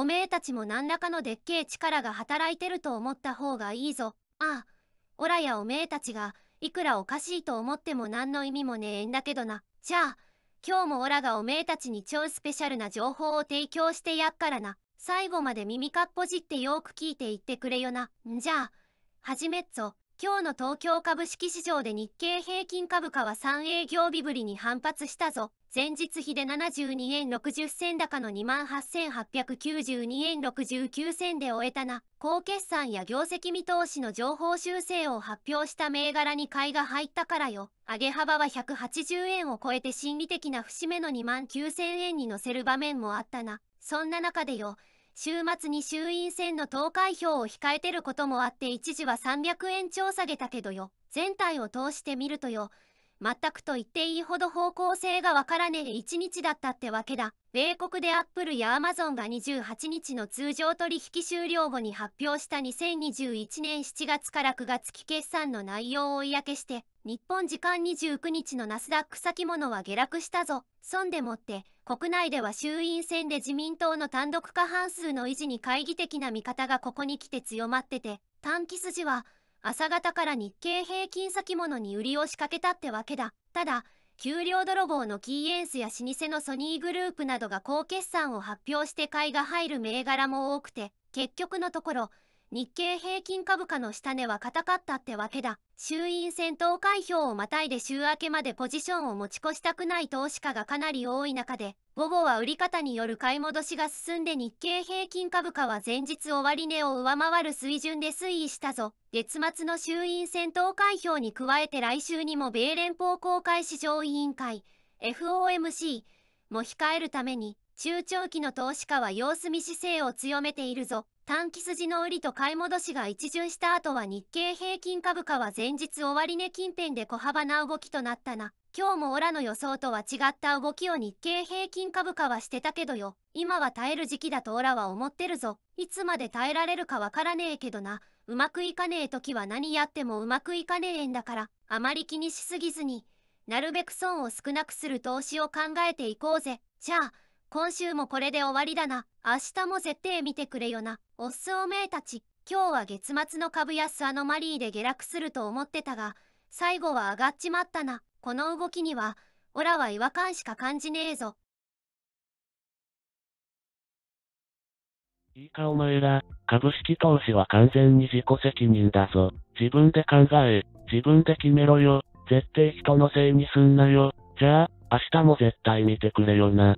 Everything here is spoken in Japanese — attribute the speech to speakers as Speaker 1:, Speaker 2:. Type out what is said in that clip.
Speaker 1: おめえたちも何らかのでっけえ力が働いてると思った方がいいぞ。ああ、おらやおめえたちが、いくらおかしいと思っても何の意味もねえんだけどな。じゃあ、今日もオラがおめえたちに超スペシャルな情報を提供してやっからな。最後まで耳かっぽじってよく聞いていってくれよな。んじゃあ、始めっぞ。今日の東京株式市場で日経平均株価は3営業日ぶりに反発したぞ。前日比で72円60銭高の28,892円69銭で終えたな。高決算や業績見通しの情報修正を発表した銘柄に買いが入ったからよ。上げ幅は180円を超えて心理的な節目の2万9000円に乗せる場面もあったな。そんな中でよ、週末に衆院選の投開票を控えてることもあって一時は300円超下げたけどよ全体を通してみるとよ全くと言っていいほど方向性がわからねえ一日だったってわけだ。米国でアップルやアマゾンが28日の通常取引終了後に発表した2021年7月から9月期決算の内容を嫌けして、日本時間29日のナスダック先物は下落したぞ。損でもって、国内では衆院選で自民党の単独過半数の維持に懐疑的な見方がここに来て強まってて、短期筋は、朝方から日経平均先物に売りを仕掛けたってわけだ。ただ、給料泥棒のキーエンスや老舗のソニーグループなどが高決算を発表して買いが入る銘柄も多くて、結局のところ、日経平均株価の下値は硬かったってわけだ。衆院選投開票をまたいで週明けまでポジションを持ち越したくない投資家がかなり多い中で、午後は売り方による買い戻しが進んで日経平均株価は前日終値を上回る水準で推移したぞ。月末の衆院選投開票に加えて来週にも米連邦公開市場委員会、FOMC も控えるために、中長期の投資家は様子見姿勢を強めているぞ。短期筋の売りと買い戻しが一巡した後は日経平均株価は前日終値近辺で小幅な動きとなったな。今日もオラの予想とは違った動きを日経平均株価はしてたけどよ。今は耐える時期だとオラは思ってるぞ。いつまで耐えられるかわからねえけどな。うまくいかねえ時は何やってもうまくいかねえんだから、あまり気にしすぎずに、なるべく損を少なくする投資を考えていこうぜ。じゃあ、今週もこれで終わりだな。明日も絶対見てくれよな。おっすおめえたち、今日は月末の株安アノマリーで下落すると思ってたが、最後は上がっちまったな。この動きには、オラは違和感しか感じねえぞ。いいかお前ら、株式投資は完全に自己責任だぞ。自分で考え、自分で決めろよ。絶対人のせいにすんなよ。じゃあ、明日も絶対見てくれよな。